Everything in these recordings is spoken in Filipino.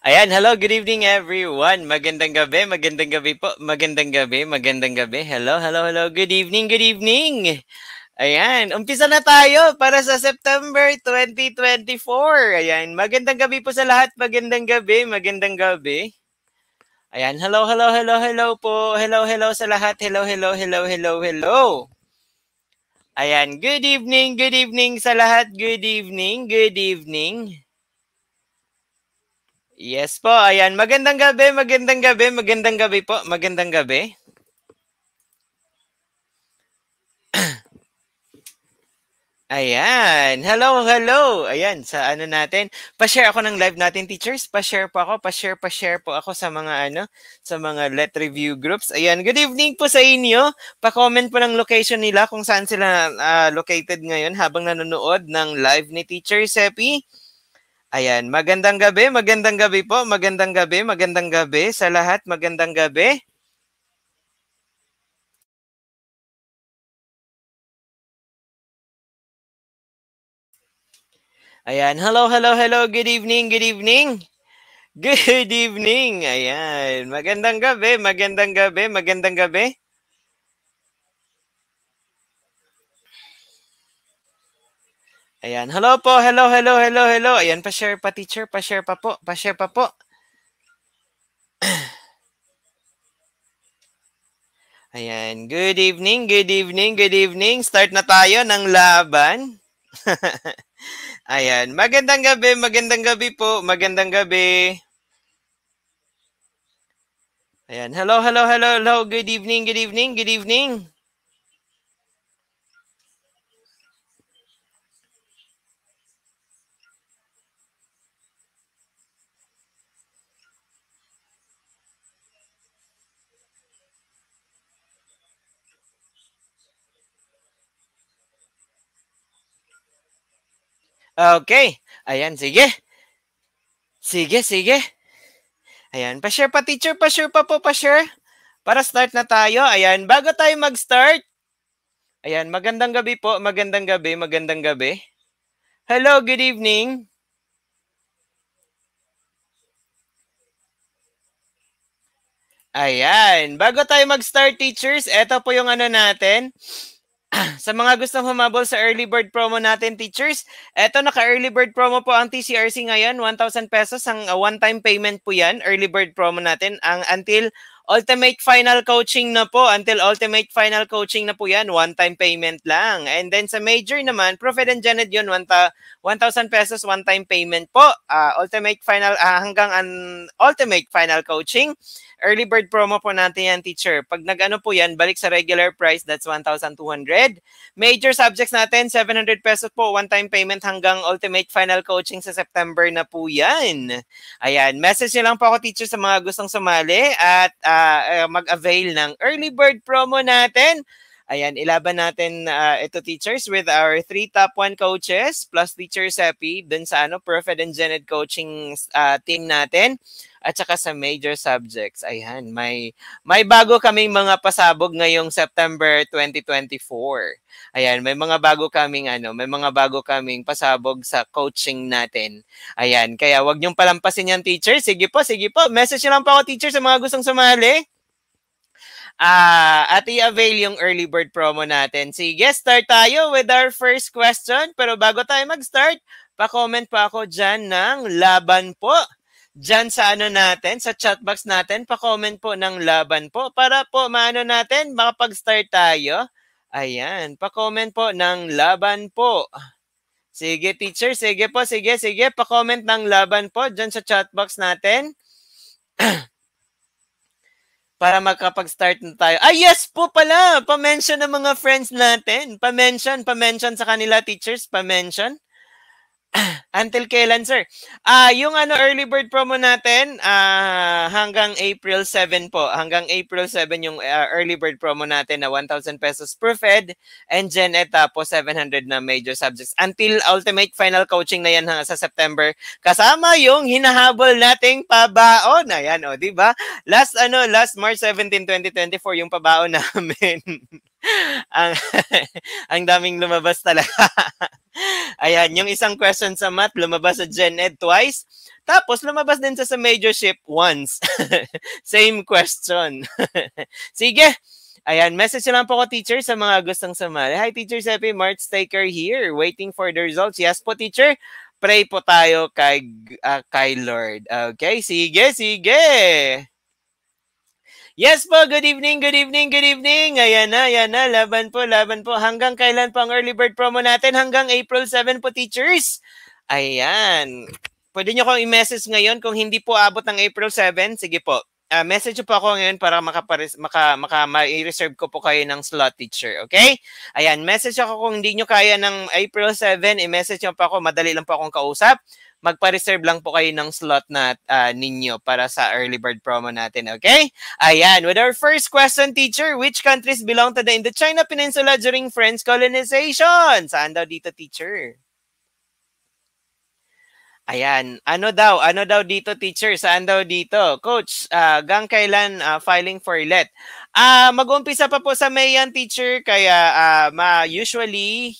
Ayan, hello, good evening everyone. Magandang gabi, magandang gabi po. Magandang gabi, magandang gabi. Hello, hello, hello. Good evening, good evening. Ayan, umpisa na tayo para sa September 2024. Ayan, magandang gabi po sa lahat. Magandang gabi, magandang gabi. Ayan, hello, hello, hello, hello po. Hello, hello sa lahat. Hello, hello, hello, hello, hello. Ayan, good evening, good evening sa lahat. Good evening, good evening. Yes po, ayan. Magandang gabi, magandang gabi, magandang gabi po, magandang gabi. Ayan. Hello, hello. Ayan, sa ano natin. Pa-share ako ng live natin, teachers. Pa-share po ako. Pa-share, pa-share po ako sa mga ano, sa mga let review groups. Ayan, good evening po sa inyo. Pa-comment po ng location nila kung saan sila uh, located ngayon habang nanonood ng live ni Teacher Seppi. Ayan, magandang gabi, magandang gabi po, magandang gabi, magandang gabi sa lahat, magandang gabi. Ayan, hello, hello, hello, good evening, good evening. Good evening, ayan, magandang gabi, magandang gabi, magandang gabi. Ayan. Hello po. Hello, hello, hello, hello. Ayan, pa-share pa teacher. Pa-share pa po. Pa-share pa po. Ayan. Good evening, good evening, good evening. Start na tayo ng laban. Ayan. Magandang gabi, magandang gabi po. Magandang gabi. Ayan. Hello, hello, hello, hello. Good evening, good evening, good evening. Okay. Ayan, sige. Sige, sige. Ayan, pa-share pa teacher, pa-share pa po, pa-share. Para start na tayo. Ayan, bago tayo mag-start. Ayan, magandang gabi po, magandang gabi, magandang gabi. Hello, good evening. Ayan, bago tayo mag-start teachers, eto po yung ano natin. sa mga gustong humabol sa early bird promo natin, teachers, eto naka-early bird promo po ang TCRC ngayon, 1,000 pesos ang uh, one-time payment po yan, early bird promo natin, ang until Ultimate Final Coaching na po. Until Ultimate Final Coaching na po yan, one-time payment lang. And then sa major naman, Prof. and Janet yun, 1,000 pesos one-time payment po. Uh, ultimate Final, uh, hanggang an Ultimate Final Coaching. Early bird promo po natin yan, teacher. Pag nag-ano po yan, balik sa regular price, that's 1,200. Major subjects natin, 700 pesos po, one-time payment hanggang ultimate final coaching sa September na po yan. Ayan, message nyo lang po ako, teacher, sa mga gustong sumali at uh, mag-avail ng early bird promo natin. Ayan, ilaban natin uh, ito teachers with our three top one coaches plus teacher Sepi dun sa ano, Perfect and Gened coaching uh, team natin at saka sa major subjects. Ayan, may, may bago kaming mga pasabog ngayong September 2024. Ayan, may mga bago kaming ano, may mga bago kaming pasabog sa coaching natin. Ayan, kaya wag niyong palampasin yan teacher. Sige po, sige po. Message lang po ako teacher sa mga gustong sumali uh, at i-avail yung early bird promo natin. Sige, start tayo with our first question. Pero bago tayo mag-start, pa-comment pa ako dyan ng laban po dyan sa ano natin, sa chat box natin, pa-comment po ng laban po para po maano natin, makapag-start tayo. Ayan, pa-comment po ng laban po. Sige teacher, sige po, sige, sige, pa-comment ng laban po dyan sa chat box natin. para magkapag-start na tayo. Ah, yes po pala! Pa-mention ng mga friends natin. Pa-mention, pa-mention sa kanila, teachers. Pa-mention. until kailan, sir? Ah, uh, yung ano early bird promo natin, ah uh, hanggang April 7 po. Hanggang April 7 yung uh, early bird promo natin na 1,000 pesos per Fed and Gen Ed ah, po 700 na major subjects until ultimate final coaching na yan ha, sa September kasama yung hinahabol nating pabaon. Ayan, o, oh, 'di ba? Last ano, last March 17, 2024 yung pabaon namin ang, ang daming lumabas talaga. Ayan, yung isang question sa math, lumabas sa Gen Ed twice. Tapos, lumabas din sa, sa majorship once. Same question. Sige. Ayan, message lang po ko, teacher, sa mga gustong sumali. Hi, teacher Sepi, March Taker here. Waiting for the results. Yes po, teacher. Pray po tayo kay, uh, kay Lord. Okay, sige, sige. Yes po, good evening, good evening, good evening. Ayan na, ayan na, laban po, laban po. Hanggang kailan po ang early bird promo natin? Hanggang April 7 po, teachers. Ayan. Pwede nyo kong i-message ngayon kung hindi po abot ng April 7. Sige po, uh, message po ako ngayon para makapares, maka, maka, reserve ko po kayo ng slot teacher, okay? Ayan, message ako kung hindi nyo kaya ng April 7, i-message nyo pa ako, madali lang po akong kausap magpa-reserve lang po kayo ng slot na uh, ninyo para sa early bird promo natin, okay? Ayan, with our first question, teacher, which countries belong to the Indochina Peninsula during French colonization? Saan daw dito, teacher? Ayan. Ano daw? Ano daw dito, teacher? Saan daw dito? Coach, uh, gang kailan uh, filing for let? Uh, mag-umpisa pa po sa Mayan, teacher. Kaya uh, ma usually,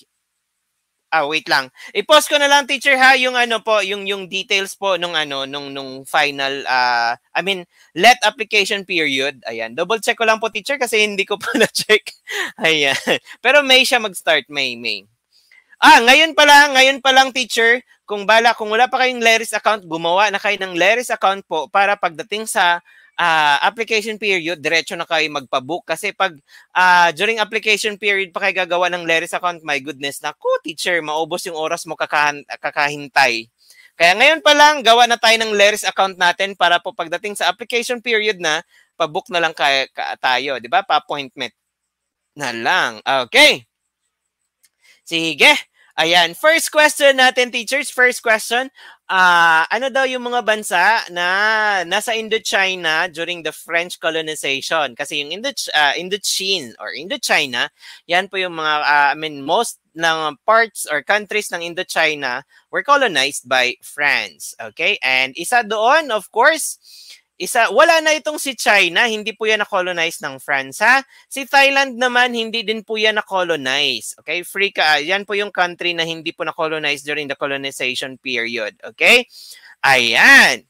Ah, wait lang. I-post ko na lang teacher ha yung ano po, yung yung details po nung ano nung nung final uh, I mean, let application period. Ayan. Double check ko lang po teacher kasi hindi ko pa na check. Ayan. Pero May siya mag-start, May, May. Ah, ngayon pa lang, ngayon pa lang teacher, kung bala kung wala pa kayong Leris account, gumawa na kayo ng Leris account po para pagdating sa uh, application period, diretso na kayo magpa-book. Kasi pag uh, during application period pa kayo gagawa ng Leris account, my goodness, naku, teacher, maubos yung oras mo kakahan- kakahintay. Kaya ngayon pa lang, gawa na tayo ng Leris account natin para po pagdating sa application period na, pa-book na lang kaya, ka- tayo, di ba? Pa-appointment na lang. Okay. Sige. Ayan, first question natin teachers, first question uh, ano daw yung mga bansa na nasa Indochina during the French colonization? Kasi yung Indo uh, ah, Indochine or Indochina, yan po yung mga, uh, I mean, most ng parts or countries ng Indochina were colonized by France. Okay? And isa doon, of course, isa, wala na itong si China, hindi po yan na-colonize ng France. Ha? Si Thailand naman, hindi din po yan na-colonize. Okay, free ka. Ah, yan po yung country na hindi po na-colonize during the colonization period. Okay? Ayan.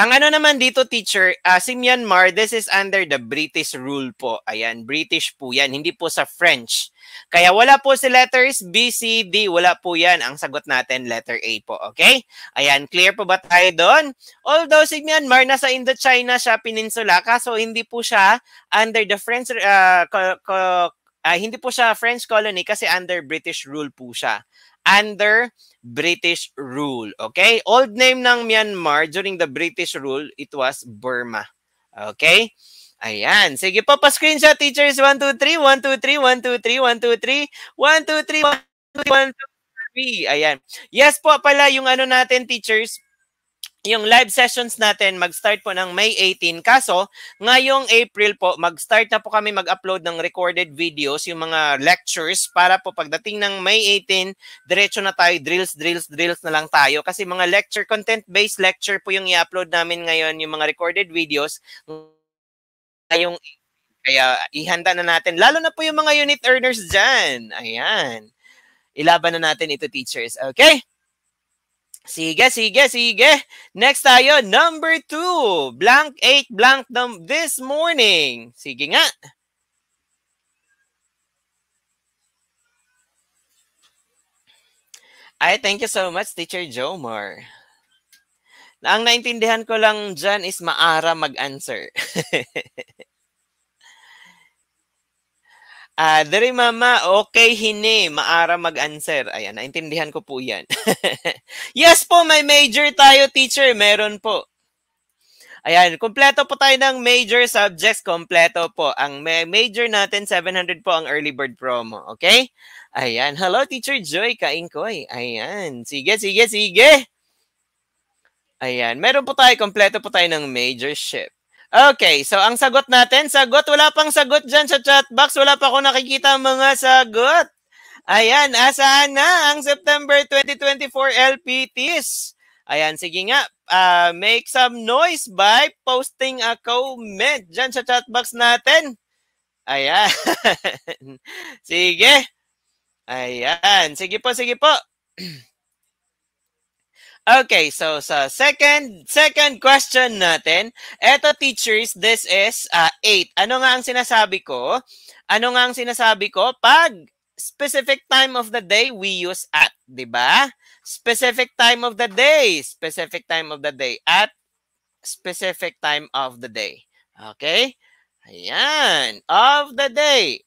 Ang ano naman dito, teacher, uh, si Myanmar, this is under the British rule po. Ayan, British po yan, hindi po sa French. Kaya wala po si letters B, C, D, wala po yan. Ang sagot natin, letter A po, okay? Ayan, clear po ba tayo doon? Although si Myanmar, nasa Indochina siya, peninsula, kaso hindi po siya under the French, uh, uh, hindi po siya French colony kasi under British rule po siya under British rule. Okay? Old name ng Myanmar during the British rule, it was Burma. Okay? Ayan. Sige po, pa-screenshot teachers. 1, 2, 3, 1, 2, 3, 1, 2, 3, 1, 2, 3, 1, 2, 3, 1, 2, 3, 1, 2, 3. Ayan. Yes po pala yung ano natin teachers, yung live sessions natin mag-start po ng May 18. Kaso, ngayong April po, mag-start na po kami mag-upload ng recorded videos, yung mga lectures, para po pagdating ng May 18, diretso na tayo, drills, drills, drills na lang tayo. Kasi mga lecture, content-based lecture po yung i-upload namin ngayon, yung mga recorded videos. Ngayong kaya ihanda na natin, lalo na po yung mga unit earners dyan. Ayan. Ilaban na natin ito, teachers. Okay? Sige, sige, sige. Next tayo, number 2. Blank 8, blank num this morning. Sige nga. Ay, thank you so much, Teacher Jomar. Ang naintindihan ko lang dyan is maara mag-answer. Uh, ah, Dari mama, okay hini, maara mag-answer. Ayan, naintindihan ko po yan. yes po, may major tayo teacher, meron po. Ayan, kumpleto po tayo ng major subjects, kumpleto po. Ang major natin, 700 po ang early bird promo, okay? Ayan, hello Teacher Joy, kain ko eh. Ayan, sige, sige, sige. Ayan, meron po tayo, kumpleto po tayo ng major ship. Okay, so ang sagot natin, sagot, wala pang sagot dyan sa chat box. Wala pa ako nakikita mga sagot. Ayan, asahan na ang September 2024 LPTs. Ayan, sige nga, uh, make some noise by posting a comment dyan sa chat box natin. Ayan. sige. Ayan, sige po, sige po. Okay, so sa second second question natin, eto teachers, this is uh, ah, 8. Ano nga ang sinasabi ko? Ano nga ang sinasabi ko? Pag specific time of the day, we use at, di ba? Specific time of the day, specific time of the day, at specific time of the day. Okay? Ayan. Of the day.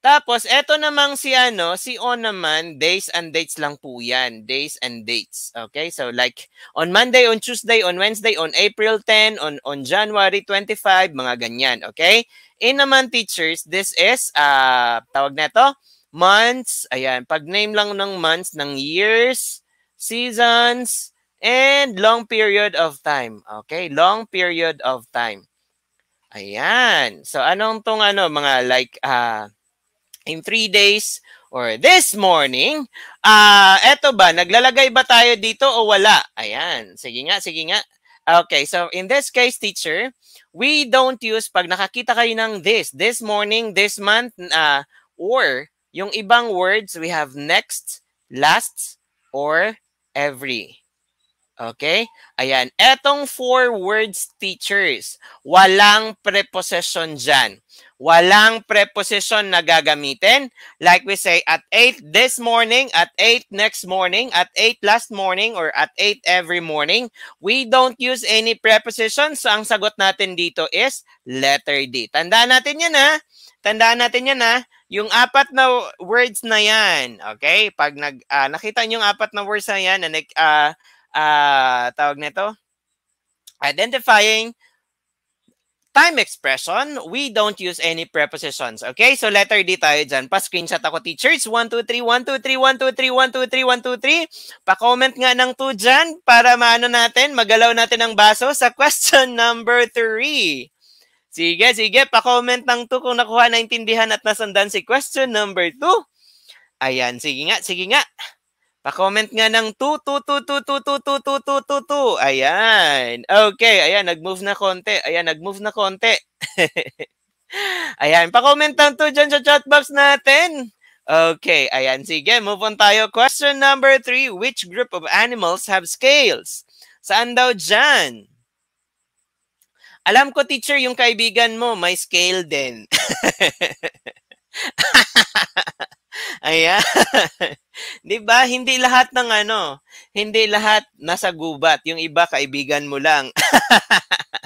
Tapos, eto namang si ano, si on naman, days and dates lang po yan. Days and dates. Okay? So, like, on Monday, on Tuesday, on Wednesday, on April 10, on, on January 25, mga ganyan. Okay? In naman, teachers, this is, uh, tawag na to, months. Ayan, pag name lang ng months, ng years, seasons, and long period of time. Okay? Long period of time. Ayan. So, anong tong ano, mga like, ah, uh, in three days or this morning. Ah, uh, eto ba, naglalagay ba tayo dito o wala? Ayan, sige nga, sige nga. Okay, so in this case, teacher, we don't use, pag nakakita kayo ng this, this morning, this month, uh, or yung ibang words, we have next, last, or every. Okay? Ayan. Etong four words, teachers. Walang preposition dyan. Walang preposition na gagamitin. Like we say, at 8 this morning, at 8 next morning, at 8 last morning, or at 8 every morning. We don't use any preposition. So, ang sagot natin dito is letter D. Tandaan natin yan, ha? Tandaan natin yan, ha? Yung apat na words na yan, okay? Pag nag, uh, nakita niyo yung apat na words na yan, na, uh, uh, tawag nito, identifying time expression, we don't use any prepositions. Okay? So letter D tayo dyan. Pa-screenshot ako, teachers. 1, 2, 3, 1, 2, 3, 1, 2, 3, 1, 2, 3, 1, 2, 3. Pa-comment nga ng 2 dyan para maano natin, magalaw natin ang baso sa question number 3. Sige, sige. Pa-comment ng 2 kung nakuha, naintindihan at nasundan si question number 2. Ayan, sige nga, sige nga. Pa-comment nga ng 2-2-2-2-2-2-2-2-2-2. Ayan. Okay, ayan, nag-move na konti. Ayan, nag-move na konti. ayan, pa-comment ng 2 dyan sa chat box natin. Okay, ayan, sige, move on tayo. Question number 3, which group of animals have scales? Saan daw dyan? Alam ko, teacher, yung kaibigan mo, may scale din. Ayan. 'Di ba? Hindi lahat ng ano, hindi lahat nasa gubat. Yung iba kaibigan mo lang.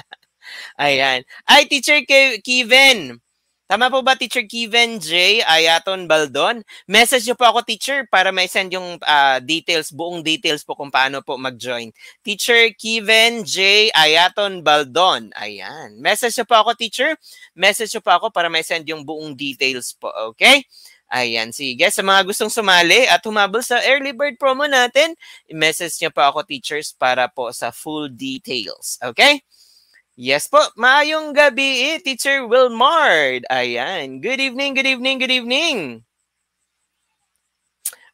Ayan. Ay teacher Ke- Kevin, Tama po ba, Teacher Kevin J. Ayaton Baldon? Message niyo po ako, Teacher, para may send yung uh, details, buong details po kung paano po mag-join. Teacher Kevin J. Ayaton Baldon. Ayan. Message niyo po ako, Teacher. Message niyo po ako para may send yung buong details po, okay? Ayan, sige. Sa mga gustong sumali at humabol sa early bird promo natin, message niyo po ako, teachers, para po sa full details, okay? Yes po, maayong gabi, eh, Teacher Wilmard. Ayan. Good evening, good evening, good evening.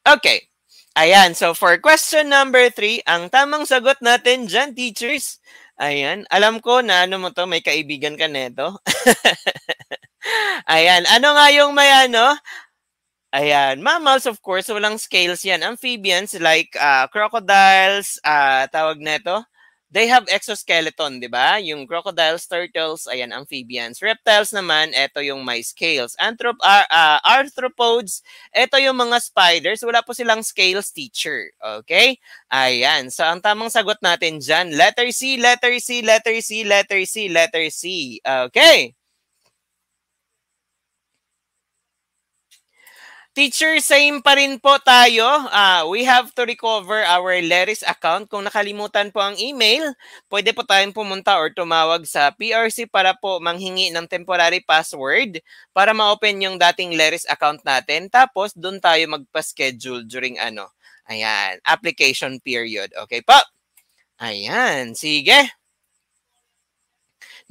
Okay. Ayan, so for question number three, ang tamang sagot natin dyan, teachers. Ayan, alam ko na ano mo to, may kaibigan ka neto. Ayan, ano nga yung may ano? Ayan, mammals of course, walang scales yan. Amphibians like uh, crocodiles, uh, tawag neto, they have exoskeleton, di ba? Yung crocodiles, turtles, ayan, amphibians. Reptiles naman, ito yung may scales. Anthrop uh, ah, ah, arthropods, ito yung mga spiders. Wala po silang scales, teacher. Okay? Ayan. So, ang tamang sagot natin dyan, letter C, letter C, letter C, letter C, letter C. Okay? Teacher, same pa rin po tayo. Uh, we have to recover our Leris account. Kung nakalimutan po ang email, pwede po tayong pumunta or tumawag sa PRC para po manghingi ng temporary password para ma-open yung dating Leris account natin. Tapos, doon tayo magpa-schedule during ano. Ayan, application period. Okay po? Ayan, sige.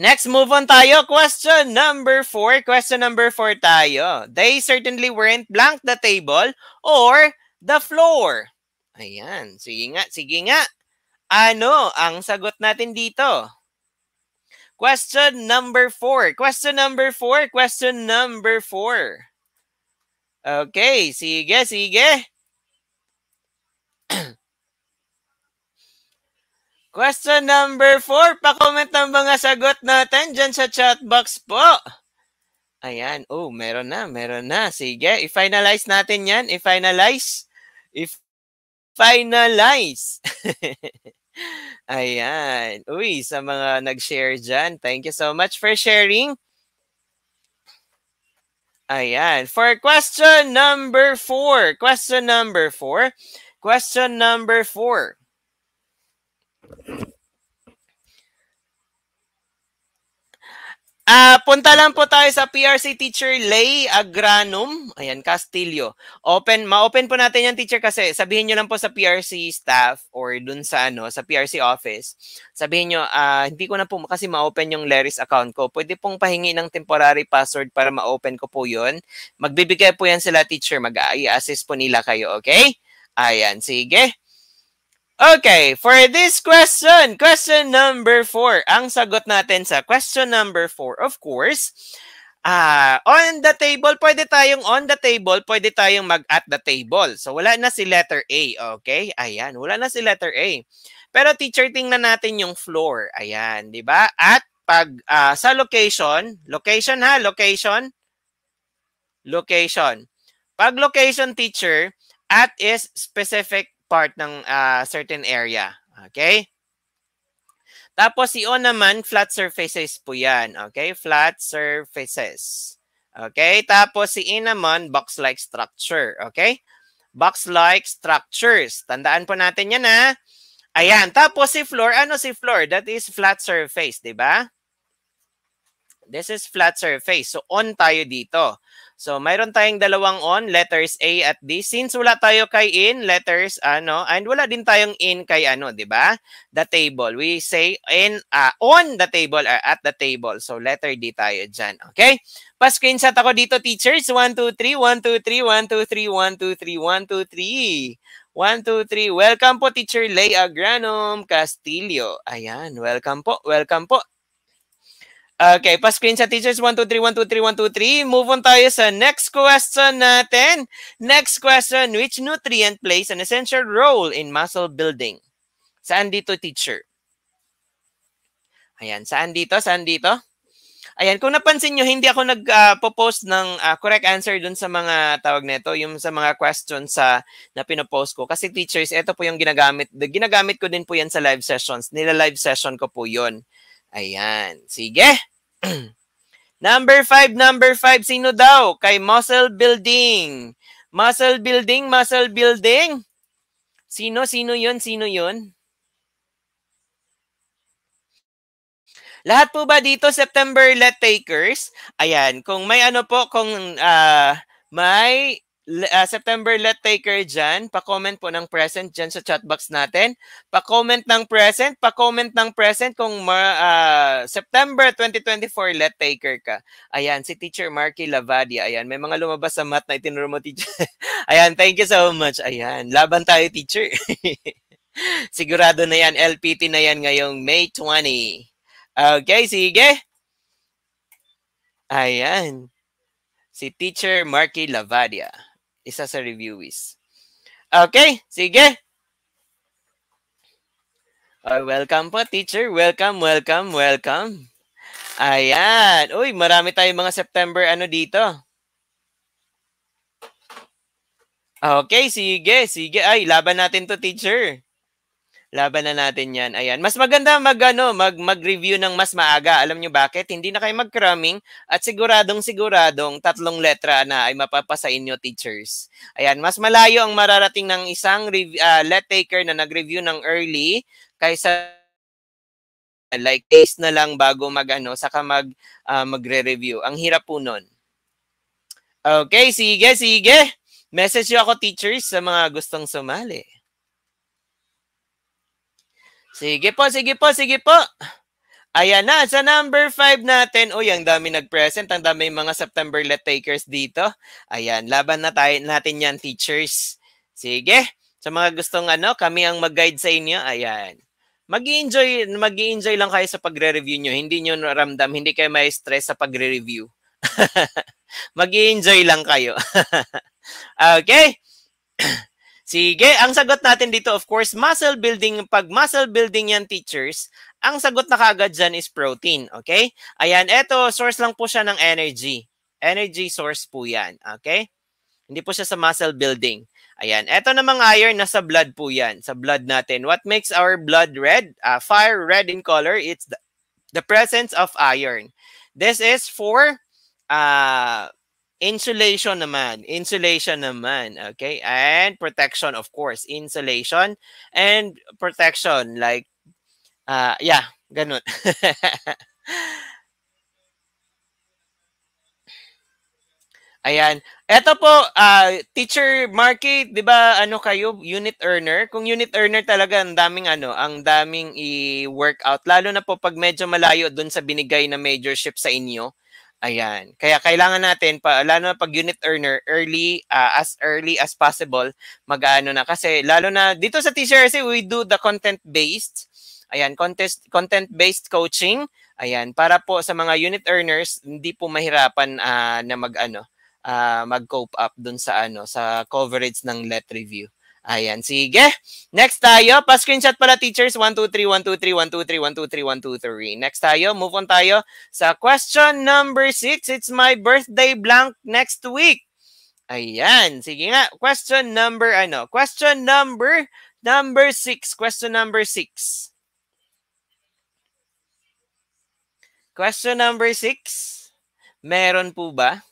Next, move on tayo. Question number four. Question number four tayo. They certainly weren't blank the table or the floor. Ayan. Sige nga, sige nga. Ano ang sagot natin dito? Question number four. Question number four. Question number four. Okay, sige, sige. Question number 4. Pa-comment ng mga sagot natin dyan sa chat box po. Ayan. Oh, meron na. Meron na. Sige. I-finalize natin yan. I-finalize. I-finalize. Ayan. Uy, sa mga nag-share dyan. Thank you so much for sharing. Ayan. For question number 4. Question number 4. Question number 4. Uh, punta lang po tayo sa PRC Teacher Lay Agranum. Ayan, Castillo. Open, ma-open po natin yan teacher kasi sabihin nyo lang po sa PRC staff or dun sa ano, sa PRC office. Sabihin nyo, uh, hindi ko na po kasi ma-open yung Leris account ko. Pwede pong pahingi ng temporary password para ma-open ko po yun. Magbibigay po yan sila teacher. Mag-i-assist po nila kayo, okay? Ayan, sige. Okay, for this question, question number 4. Ang sagot natin sa question number 4, of course, Ah, uh, on the table, pwede tayong on the table, pwede tayong mag at the table. So wala na si letter A, okay? Ayan, wala na si letter A. Pero teacher, tingnan natin yung floor. Ayan, 'di ba? At pag uh, sa location, location ha, location. Location. Pag location teacher, at is specific part ng uh, certain area. Okay? Tapos, iyon naman, flat surfaces po yan. Okay? Flat surfaces. Okay? Tapos, si E naman, box-like structure. Okay? Box-like structures. Tandaan po natin yan, ha? Ayan. Tapos, si floor, ano si floor? That is flat surface, di ba? This is flat surface. So on tayo dito. So mayroon tayong dalawang on, letters A at D. Since wala tayo kay in, letters ano, and wala din tayong in kay ano, 'di ba? The table. We say in uh, on the table or at the table. So letter D tayo diyan. Okay? Pa-screenshot ako dito, teachers. 1 2 3 1 2 3 1 2 3 1 2 3 1 2 3. 1, 2, 3. Welcome po, Teacher Leia Agranom Castillo. Ayan, welcome po, welcome po. Okay, pa-screen sa teachers. 1, 2, 3, 1, 2, 3, 1, 2, 3. Move on tayo sa next question natin. Next question, which nutrient plays an essential role in muscle building? Saan dito, teacher? Ayan, saan dito? Saan dito? Ayan, kung napansin nyo, hindi ako nag-post ah, uh, ng uh, correct answer dun sa mga tawag nito, yung sa mga questions sa na pinopost ko. Kasi teachers, ito po yung ginagamit. Ginagamit ko din po yan sa live sessions. Nila live session ko po yon. Ayan. Sige. number five, number five, sino daw? Kay muscle building. Muscle building, muscle building. Sino, sino yun, sino yun? Lahat po ba dito September let takers? Ayan, kung may ano po, kung uh, may uh, September let taker dyan. Pa-comment po ng present dyan sa chat box natin. Pa-comment ng present, pa-comment ng present kung ma, uh, September 2024 let taker ka. Ayan, si Teacher Marky Lavadia. Ayan, may mga lumabas sa mat na itinuro mo, teacher. Ayan, thank you so much. Ayan, laban tayo, teacher. Sigurado na yan, LPT na yan ngayong May 20. Okay, sige. Ayan. Si Teacher Marky Lavadia. Isa sa reviewees. Okay, sige. Oh, welcome po, teacher. Welcome, welcome, welcome. Ayan. Uy, marami tayong mga September ano dito. Okay, sige, sige. Ay, laban natin to, teacher. Laban na natin yan. Ayan. Mas maganda mag, ano, mag, mag-review ng mas maaga. Alam nyo bakit? Hindi na kayo mag-cramming at siguradong-siguradong tatlong letra na ay mapapasa inyo, teachers. Ayan. Mas malayo ang mararating ng isang rev- uh, let taker na nag-review ng early kaysa like case na lang bago mag ano, saka mag uh, magre-review. Ang hirap po noon. Okay, sige, sige. Message ako teachers sa mga gustong sumali. Sige po, sige po, sige po. Ayan na, sa number 5 natin. Uy, ang dami nag-present. Ang dami mga September let takers dito. Ayan, laban na tayo, natin yan, teachers. Sige, sa mga gustong ano, kami ang mag-guide sa inyo. Ayan. mag enjoy mag enjoy lang kayo sa pagre-review nyo. Hindi nyo naramdam, hindi kayo may stress sa pagre-review. mag enjoy lang kayo. okay? Sige, ang sagot natin dito, of course, muscle building. Pag muscle building yan, teachers, ang sagot na kagad dyan is protein. Okay? Ayan, eto, source lang po siya ng energy. Energy source po yan. Okay? Hindi po siya sa muscle building. Ayan, eto namang iron, nasa blood po yan. Sa blood natin. What makes our blood red? Uh, fire red in color, it's the, the presence of iron. This is for uh, Insulation naman, insulation naman, okay? And protection, of course, insulation and protection, like, uh, yeah, ganun. Ayan. Ito po, uh, teacher market, 'di ba? Ano kayo, unit earner? Kung unit earner talaga ang daming ano, ang daming i-workout lalo na po pag medyo malayo doon sa binigay na majorship sa inyo. Ayan. Kaya kailangan natin, pa, lalo na pag unit earner, early, uh, as early as possible, mag-ano na. Kasi lalo na, dito sa TCRC, we do the content-based. Ayan, contest, content-based coaching. Ayan, para po sa mga unit earners, hindi po mahirapan uh, na mag-ano, uh, mag-cope up dun sa ano, sa coverage ng let review. Ayan, sige. Next tayo, pa-screenshot pala teachers. 1, 2, 3, 1, 2, 3, 1, 2, 3, 1, 2, 3, 1, 2, 3. Next tayo, move on tayo sa question number 6. It's my birthday blank next week. Ayan, sige nga. Question number ano? Question number number 6. Question number 6. Question number 6. Meron po ba?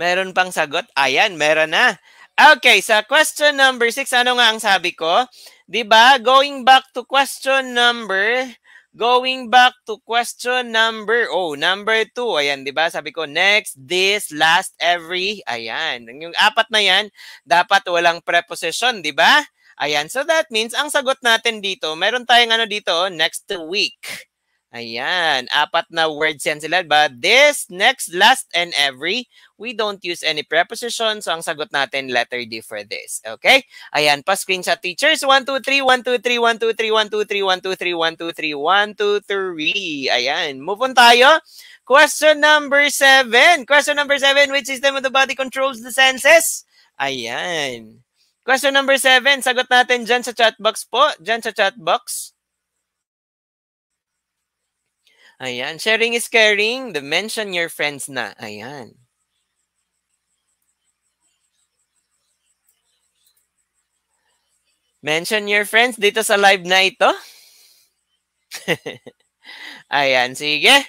Meron pang sagot? Ayan, meron na. Okay, sa question number 6, ano nga ang sabi ko? 'Di ba? Going back to question number Going back to question number oh, number 2. Ayan, 'di ba? Sabi ko next, this, last, every. Ayan, yung apat na 'yan dapat walang preposition, 'di ba? Ayan, so that means ang sagot natin dito, meron tayong ano dito, next week. Ayan, apat na words yan sila. But this, next, last, and every, we don't use any preposition. So, ang sagot natin, letter D for this. Okay? Ayan, pa-screen sa teachers. 1, 2, 3, 1, 2, 3, 1, 2, 3, 1, 2, 3, 1, 2, 3, 1, 2, 3, 1, 2, 3. Ayan, move on tayo. Question number 7. Question number 7, which system of the body controls the senses? Ayan. Question number 7, sagot natin dyan sa chat box po. Dyan sa chat box. Ayan. Sharing is caring. The mention your friends na. Ayan. Mention your friends dito sa live na ito. Ayan, sige.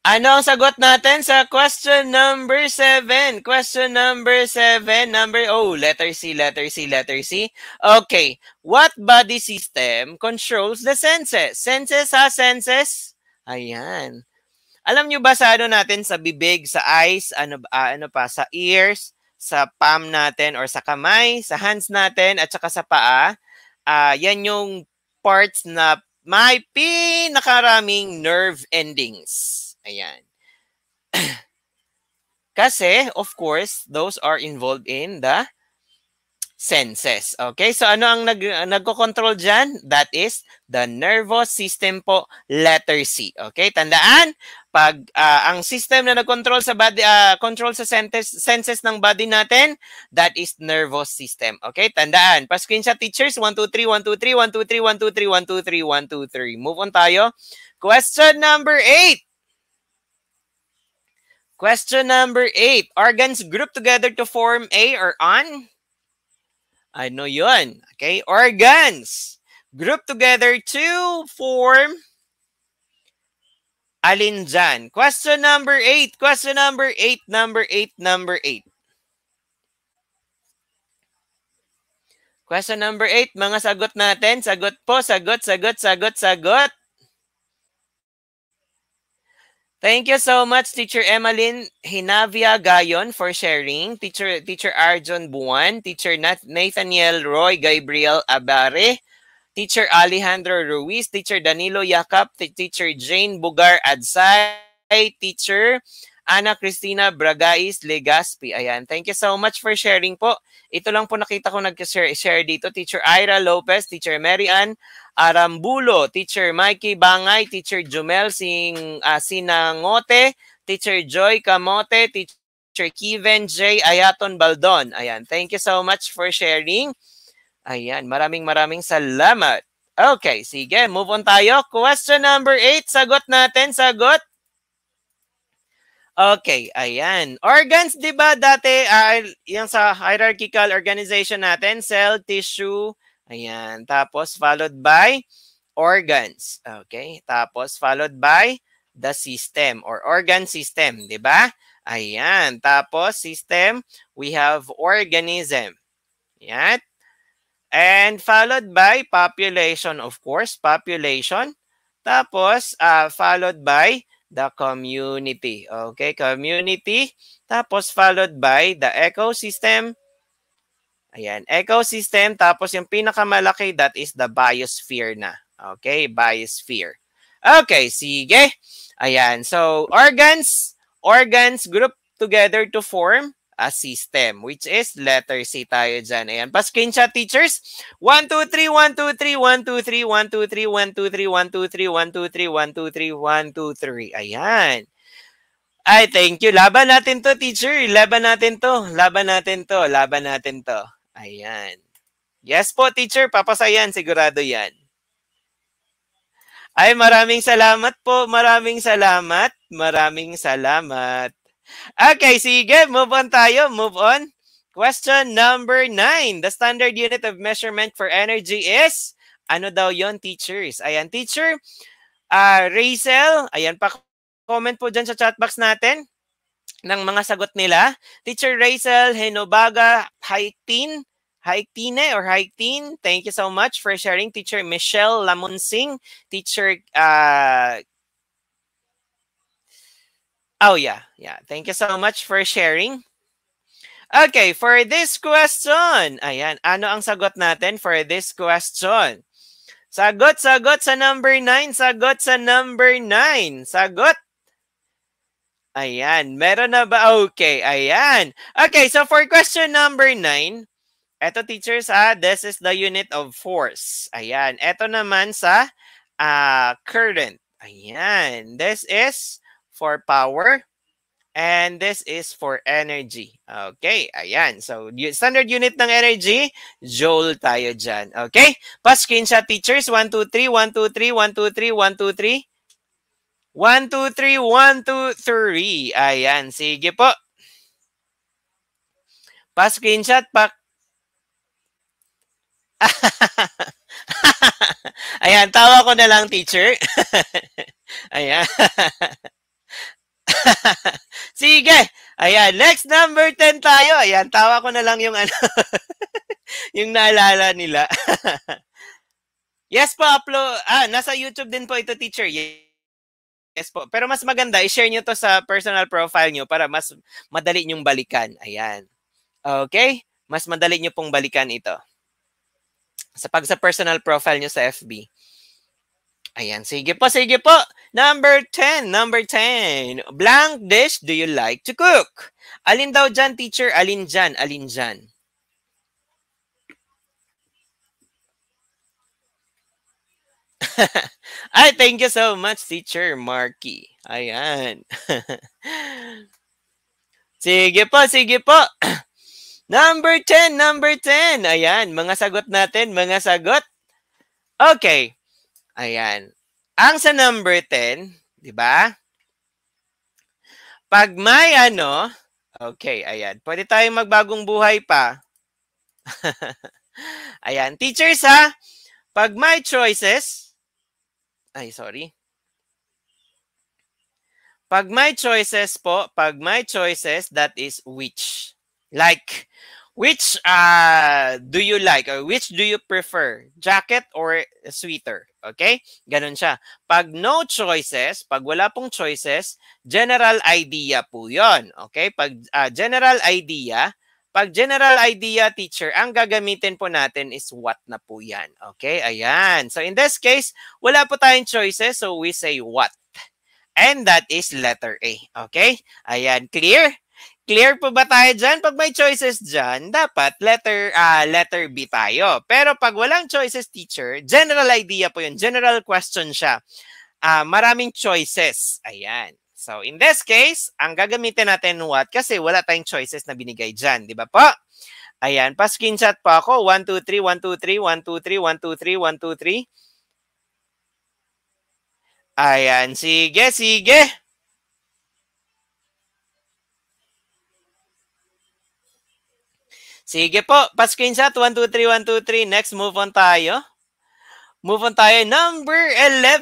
Ano ang sagot natin sa question number 7? Question number 7, number oh, letter C, letter C, letter C. Okay, what body system controls the senses? Senses ha, senses? Ayan. Alam nyo ba sa ano natin, sa bibig, sa eyes, ano, uh, ano pa, sa ears, sa palm natin or sa kamay, sa hands natin at saka sa paa, uh, yan yung parts na may pinakaraming nerve endings. Ayan. Kasi, of course, those are involved in the senses. Okay? So, ano ang nag, nagko-control dyan? That is the nervous system po, letter C. Okay? Tandaan, pag uh, ang system na nag-control sa body uh, control sa senses senses ng body natin that is nervous system okay tandaan pa screenshot teachers 1 2 3 1 2 3 1 2 3 1 2 3 1 2 3 1 2 3 move on tayo question number 8 Question number eight. Organs group together to form A or on? I Ano yun? Okay, organs. Group together to form alin dyan? Question number eight. Question number eight, number eight, number eight. Question number eight, mga sagot natin. Sagot po, sagot, sagot, sagot, sagot. Thank you so much, Teacher Emmeline Hinavia Gayon for sharing. Teacher Teacher Arjun Buwan, Teacher Nathaniel Roy Gabriel Abare, Teacher Alejandro Ruiz, Teacher Danilo Yakap, Teacher Jane Bugar Adsay, Teacher Ana Cristina Bragais Legaspi. Ayan, thank you so much for sharing po. Ito lang po nakita ko nag-share dito. Teacher Ira Lopez, Teacher Marian, Arambulo, Teacher Mikey Bangay, Teacher Jumel Sing uh, Sinangote, Teacher Joy Kamote, Teacher Kevin J. Ayaton Baldon. Ayan, thank you so much for sharing. Ayan, maraming maraming salamat. Okay, sige, move on tayo. Question number 8, sagot natin, sagot. Okay, ayan. Organs, di ba dati, uh, yung sa hierarchical organization natin, cell, tissue, Ayan. Tapos, followed by organs. Okay? Tapos, followed by the system or organ system. di ba? Ayan. Tapos, system, we have organism. Ayan. And followed by population, of course, population. Tapos, uh, followed by the community. Okay, community. Tapos, followed by the ecosystem. Ayan, ecosystem. Tapos yung pinakamalaki, that is the biosphere na. Okay, biosphere. Okay, sige. Ayan, so organs, organs group together to form a system, which is letter C tayo dyan. Ayan, pa-screenshot teachers. 1, 2, 3, 1, 2, 3, 1, 2, 3, 1, 2, 3, 1, 2, 3, 1, 2, 3, 1, 2, 3, 1, 2, 3, 1, 2, 3. Ayan. Ay, thank you. Laban natin to, teacher. Laban natin to. Laban natin to. Laban natin to. Ayan. Yes po, teacher. Papasa yan. Sigurado yan. Ay, maraming salamat po. Maraming salamat. Maraming salamat. Okay, sige. Move on tayo. Move on. Question number nine. The standard unit of measurement for energy is? Ano daw yon teachers? Ayan, teacher. Uh, Rachel, ayan, pa-comment po dyan sa chat box natin ng mga sagot nila. Teacher Rachel Henobaga Haitin Hi, Tine eh, or hi, Teen. Thank you so much for sharing, Teacher Michelle Lamunsing, Teacher uh, Oh, yeah. Yeah. Thank you so much for sharing. Okay, for this question. Ayan. Ano ang sagot natin for this question? Sagot, sagot sa number 9. Sagot sa number 9. Sagot. Ayan. Meron na ba? Okay. Ayan. Okay, so for question number 9, Eto teachers, ah, this is the unit of force. Ayan. Eto naman sa uh, current. Ayan. This is for power. And this is for energy. Okay. Ayan. So, standard unit ng energy, joule tayo dyan. Okay? Pa-screenshot teachers. 1, 2, 3, 1, 2, 3, 1, 2, 3, 1, 2, 3. 1, 2, 3, 1, 2, 3. Ayan. Sige po. Pa-screenshot, pa Ayan, tawa ko na lang, teacher. Ayan. Sige. Ayan, next number 10 tayo. Ayan, tawa ko na lang yung ano, yung naalala nila. yes po, upload. Ah, nasa YouTube din po ito, teacher. Yes. po. Pero mas maganda, i-share nyo to sa personal profile nyo para mas madali nyong balikan. Ayan. Okay? Mas madali nyo pong balikan ito. Sa pag sa personal profile nyo sa FB. Ayan, sige po, sige po. Number 10, number 10. Blank dish do you like to cook? Alin daw dyan, teacher? Alin dyan? Alin dyan? Ay, thank you so much, teacher Marky. Ayan. sige po, sige po. Number 10, number 10. Ayan, mga sagot natin, mga sagot. Okay. Ayan. Ang sa number 10, di ba? Pag may ano, okay, ayan. Pwede tayong magbagong buhay pa. ayan, teachers ha, pag may choices, ay sorry, pag may choices po, pag may choices, that is which. Like, which uh, do you like or which do you prefer? Jacket or sweater? Okay? Ganun siya. Pag no choices, pag wala pong choices, general idea po yon. Okay? Pag uh, general idea, pag general idea, teacher, ang gagamitin po natin is what na po yan. Okay? Ayan. So in this case, wala po tayong choices, so we say what. And that is letter A. Okay? Ayan. Clear? Clear po ba tayo dyan? Pag may choices dyan, dapat letter, uh, letter B tayo. Pero pag walang choices, teacher, general idea po yun. General question siya. Uh, maraming choices. Ayan. So, in this case, ang gagamitin natin what? Kasi wala tayong choices na binigay dyan. Di ba po? Ayan. Pa-screenshot po ako. 1, 2, 3, 1, 2, 3, 1, 2, 3, 1, 2, 3, 1, 2, 3. Ayan. Sige, sige. Sige po, pa-screenshot. 1, 2, 3, 1, 2, 3. Next, move on tayo. Move on tayo. Number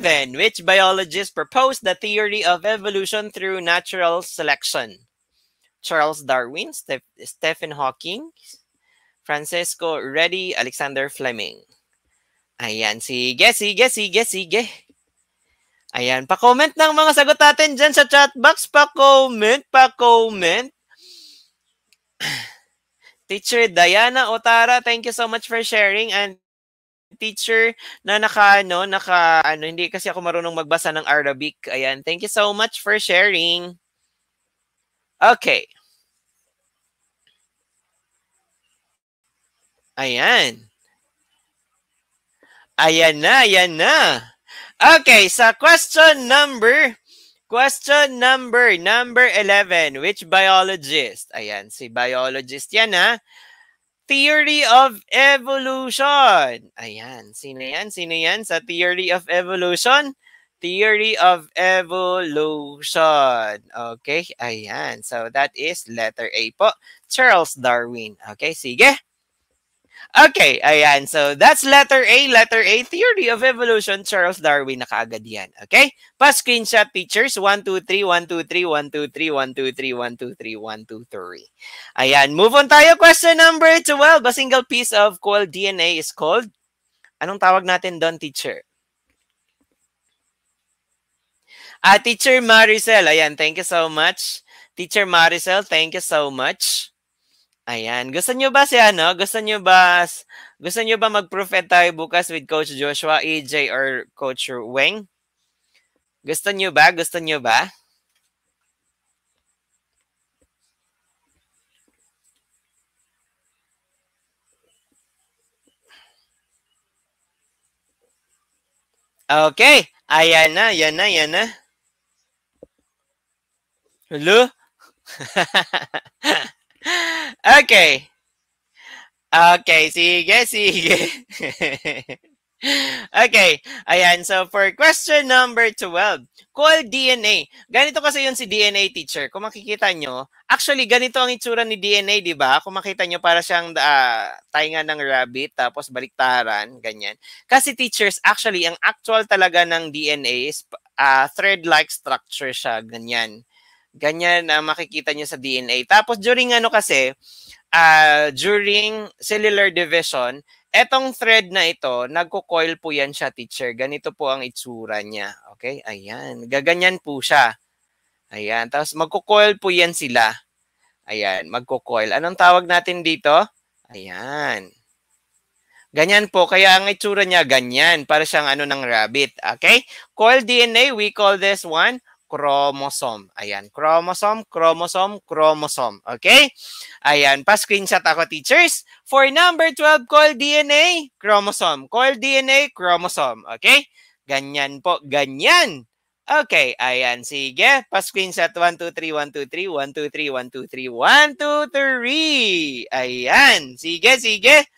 11. Which biologist proposed the theory of evolution through natural selection? Charles Darwin, Ste Stephen Hawking, Francesco Reddy, Alexander Fleming. Ayan, sige, sige, sige, sige. Ayan, pa-comment ng mga sagot natin dyan sa chat box. Pa-comment, pa-comment. Teacher Diana Otara, thank you so much for sharing and teacher na naka ano, naka ano, hindi kasi ako marunong magbasa ng Arabic. Ayan, thank you so much for sharing. Okay. Ayan. Ayan na, ayan na. Okay, sa question number Question number, number 11. Which biologist? Ayan, si biologist yan ha. Theory of Evolution. Ayan, sino yan? Sino yan sa Theory of Evolution? Theory of Evolution. Okay, ayan. So that is letter A po. Charles Darwin. Okay, sige. Okay, ayan. So, that's letter A. Letter A, Theory of Evolution, Charles Darwin na kaagad yan. Okay? Pa screenshot, teachers. 1, 2, 3, 1, 2, 3, 1, 2, 3, 1, 2, 3, 1, 2, 3, 1, 2, 3. Ayan. Move on tayo. Question number 12. A single piece of coil DNA is called? Anong tawag natin doon, teacher? Ah, Teacher Maricel. Ayan, thank you so much. Teacher Maricel, thank you so much. Ayan. Gusto nyo ba si ano? Gusto nyo ba, gusto nyo ba mag-prophet tayo bukas with Coach Joshua, AJ, e or Coach Weng? Gusto nyo ba? Gusto nyo ba? Okay. Ayan na, yan na, yan na. Hello? okay. Okay, sige, sige. okay, ayan. So, for question number 12, call DNA. Ganito kasi yun si DNA teacher. Kung makikita nyo, actually, ganito ang itsura ni DNA, di ba? Kung makita nyo, para siyang uh, tainga ng rabbit, tapos baliktaran, ganyan. Kasi teachers, actually, ang actual talaga ng DNA is uh, thread-like structure siya, ganyan. Ganyan ang makikita nyo sa DNA. Tapos during ano kasi, uh, during cellular division, etong thread na ito, nagko-coil po yan siya, teacher. Ganito po ang itsura niya. Okay? Ayan. Gaganyan po siya. Ayan. Tapos magko-coil po yan sila. Ayan. Magko-coil. Anong tawag natin dito? Ayan. Ganyan po. Kaya ang itsura niya, ganyan. Para siyang ano ng rabbit. Okay? Coil DNA, we call this one chromosome. Ayan, chromosome, chromosome, chromosome. Okay? Ayan, pa-screenshot ako, teachers. For number 12, call DNA, chromosome. Call DNA, chromosome. Okay? Ganyan po, ganyan. Okay, ayan, sige. Pa-screenshot 1, 2, 3, 1, 2, 3, 1, 2, 3, 1, 2, 3, 1, 2, 3. Ayan, sige, sige.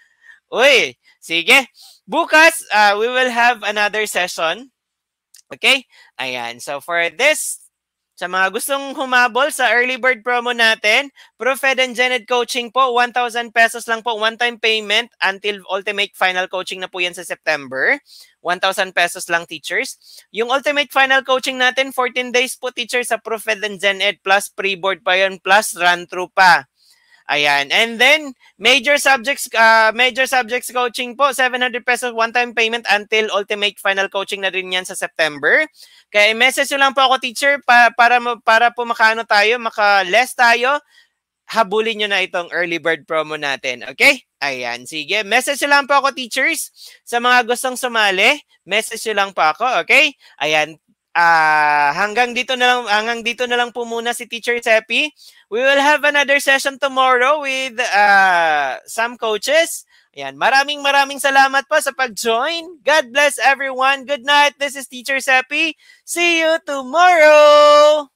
Uy, sige. Bukas, uh, we will have another session Okay? Ayan. So for this, sa mga gustong humabol sa early bird promo natin, Profed and Genet Coaching po, 1,000 pesos lang po, one-time payment until ultimate final coaching na po yan sa September. 1,000 pesos lang teachers. Yung ultimate final coaching natin, 14 days po teachers sa Profed and Gen plus pre-board pa yun, plus run-through pa. Ayan. And then, major subjects uh, major subjects coaching po, 700 pesos one-time payment until ultimate final coaching na rin yan sa September. Kaya message nyo lang po ako, teacher, pa, para, para po makaano tayo, maka-less tayo, habulin nyo na itong early bird promo natin. Okay? Ayan, sige. Message nyo lang po ako, teachers. Sa mga gustong sumali, message nyo lang po ako, okay? Ayan, Ah, uh, hanggang dito na lang hanggang dito na lang po muna si Teacher Seppi. We will have another session tomorrow with uh, some coaches. Ayan, maraming maraming salamat po sa pag-join. God bless everyone. Good night. This is Teacher Seppi. See you tomorrow.